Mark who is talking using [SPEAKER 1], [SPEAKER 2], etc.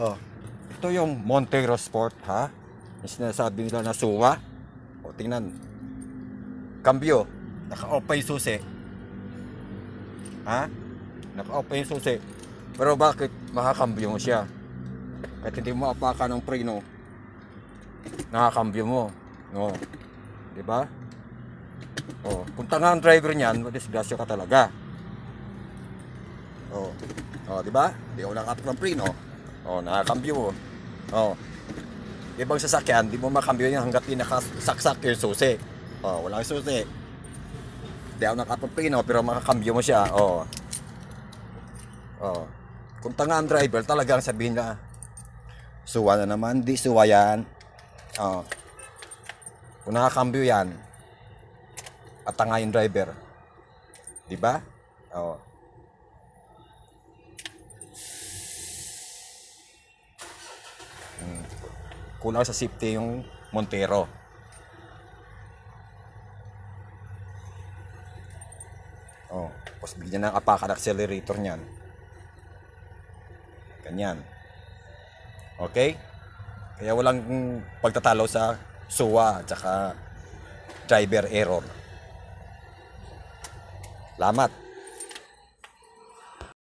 [SPEAKER 1] Oh, ito yung Montero Sport ha. Yung sinasabi nila na suwa. O, oh, tingnan. Kambyo. Naka-off yung susi. Ha? Naka-off yung susi. Pero bakit makakambyo mo siya? Kahit hindi mo apakan ng preno, nakakambyo mo. No. 'Di ba? Oh, kung tanga ang driver niyan, madisgrasya ka talaga. Oh. Oh, 'di ba? Hindi ko lang ng preno. Oh, nakakambyo. Oh. oh. Ibang sasakyan, di mo makambyo yun hanggat di nakasaksak yung susi. Oh, wala yung susi. Di ako nakapagpino, pero makakambyo mo siya. Oh. Oh. Kung tanga ang driver, talagang sabihin na, suwa na naman, di suwa yan. Oh. Kung nakakambyo yan, at tanga yung driver. Di ba?
[SPEAKER 2] Oh. kulang sa safety yung Montero. Oh, tapos
[SPEAKER 1] bigyan ng apak apakan accelerator niyan. Ganyan. Okay? Kaya walang pagtatalo sa SUA at saka
[SPEAKER 2] driver error. Lamat.